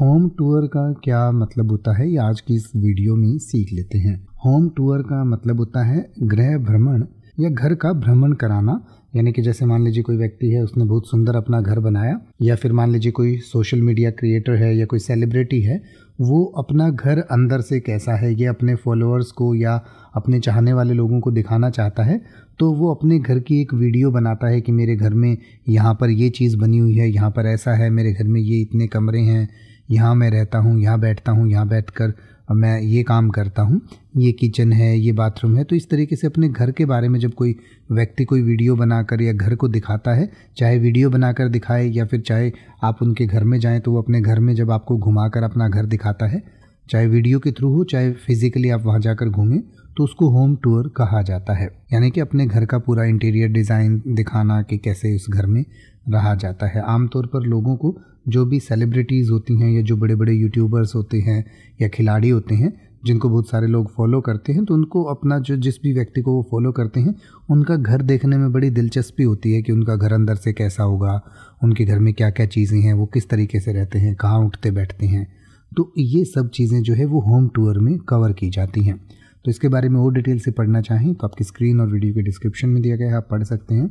home tour का क्या मतलब होता है ये आज की इस वीडियो में सीख लेते हैं होम टूर का मतलब होता है गृह भ्रमण या घर का भ्रमण कराना यानी कि जैसे मान लीजिए कोई व्यक्ति है उसने बहुत सुंदर अपना घर बनाया या फिर मान लीजिए कोई सोशल मीडिया क्रिएटर है या कोई सेलिब्रिटी है वो अपना घर अंदर से कैसा है ये अपने फॉलोअर्स को या अपने चाहने वाले लोगों को दिखाना चाहता है तो वो अपने घर की एक वीडियो बनाता है कि मेरे घर में यहाँ पर ये चीज़ बनी हुई है यहाँ पर ऐसा है मेरे घर में ये इतने कमरे हैं यहाँ मैं रहता हूँ यहाँ बैठता हूँ यहाँ बैठ कर मैं ये काम करता हूँ ये किचन है ये बाथरूम है तो इस तरीके से अपने घर के बारे में जब कोई व्यक्ति कोई वीडियो बनाकर या घर को दिखाता है चाहे वीडियो बनाकर दिखाए या फिर चाहे आप उनके घर में जाएं तो वो अपने घर में जब आपको घुमाकर अपना घर दिखाता है चाहे वीडियो के थ्रू हो चाहे फिजिकली आप वहाँ जाकर घूमें तो उसको होम टूर कहा जाता है यानी कि अपने घर का पूरा इंटीरियर डिज़ाइन दिखाना कि कैसे उस घर में रहा जाता है आमतौर पर लोगों को जो भी सेलिब्रिटीज़ होती हैं या जो बड़े बड़े यूट्यूबर्स होते हैं या खिलाड़ी होते हैं जिनको बहुत सारे लोग फॉलो करते हैं तो उनको अपना जो जिस भी व्यक्ति को वो फॉलो करते हैं उनका घर देखने में बड़ी दिलचस्पी होती है कि उनका घर अंदर से कैसा होगा उनके घर में क्या क्या चीज़ें हैं वो किस तरीके से रहते हैं कहाँ उठते बैठते हैं तो ये सब चीज़ें जो है वो होम टूर में कवर की जाती हैं तो इसके बारे में और डिटेल से पढ़ना चाहें तो आपकी स्क्रीन और वीडियो के डिस्क्रिप्शन में दिया गया है आप पढ़ सकते हैं